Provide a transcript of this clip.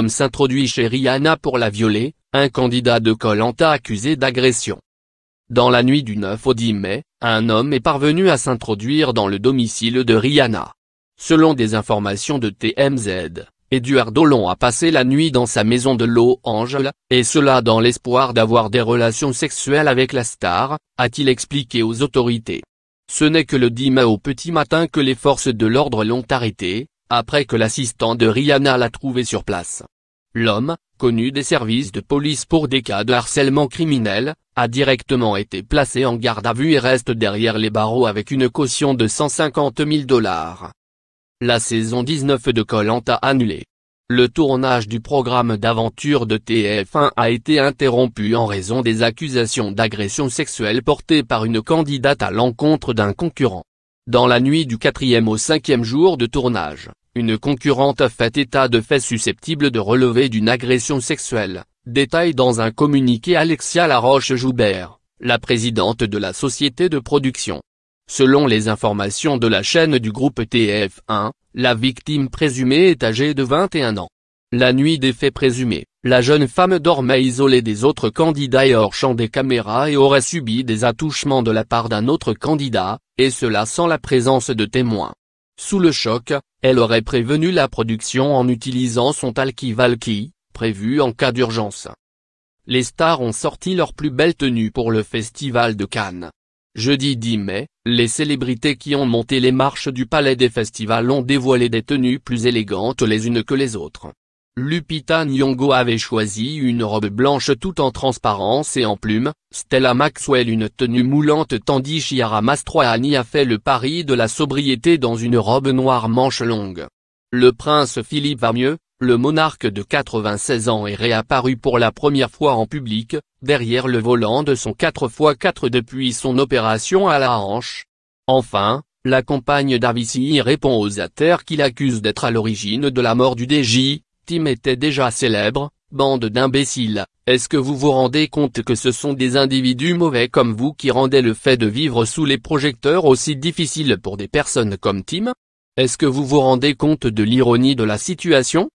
homme s'introduit chez Rihanna pour la violer, un candidat de Colanta accusé d'agression. Dans la nuit du 9 au 10 mai, un homme est parvenu à s'introduire dans le domicile de Rihanna. Selon des informations de TMZ, Eduardo Long a passé la nuit dans sa maison de Los Angeles, et cela dans l'espoir d'avoir des relations sexuelles avec la star, a-t-il expliqué aux autorités. Ce n'est que le 10 mai au petit matin que les forces de l'ordre l'ont arrêté, après que l'assistant de Rihanna l'a trouvé sur place. L'homme, connu des services de police pour des cas de harcèlement criminel, a directement été placé en garde à vue et reste derrière les barreaux avec une caution de 150 000 dollars. La saison 19 de a annulé. Le tournage du programme d'aventure de TF1 a été interrompu en raison des accusations d'agression sexuelle portées par une candidate à l'encontre d'un concurrent. Dans la nuit du quatrième au cinquième jour de tournage, une concurrente a fait état de faits susceptibles de relever d'une agression sexuelle, détaille dans un communiqué Alexia Laroche-Joubert, la présidente de la société de production. Selon les informations de la chaîne du groupe TF1, la victime présumée est âgée de 21 ans. La nuit des faits présumés, la jeune femme dormait isolée des autres candidats et hors champ des caméras et aurait subi des attouchements de la part d'un autre candidat, et cela sans la présence de témoins. Sous le choc, elle aurait prévenu la production en utilisant son talkie valky, prévu en cas d'urgence. Les stars ont sorti leurs plus belles tenues pour le festival de Cannes. Jeudi 10 mai, les célébrités qui ont monté les marches du palais des festivals ont dévoilé des tenues plus élégantes les unes que les autres. Lupita Nyong'o avait choisi une robe blanche tout en transparence et en plumes, Stella Maxwell une tenue moulante tandis Chiara Mastroianni a fait le pari de la sobriété dans une robe noire manche longue. Le prince Philippe va mieux, le monarque de 96 ans est réapparu pour la première fois en public, derrière le volant de son 4x4 depuis son opération à la hanche. Enfin, la compagne d'Avici répond aux attaques qu'il accuse d'être à l'origine de la mort du DJ, Tim était déjà célèbre, bande d'imbéciles, est-ce que vous vous rendez compte que ce sont des individus mauvais comme vous qui rendaient le fait de vivre sous les projecteurs aussi difficile pour des personnes comme Tim Est-ce que vous vous rendez compte de l'ironie de la situation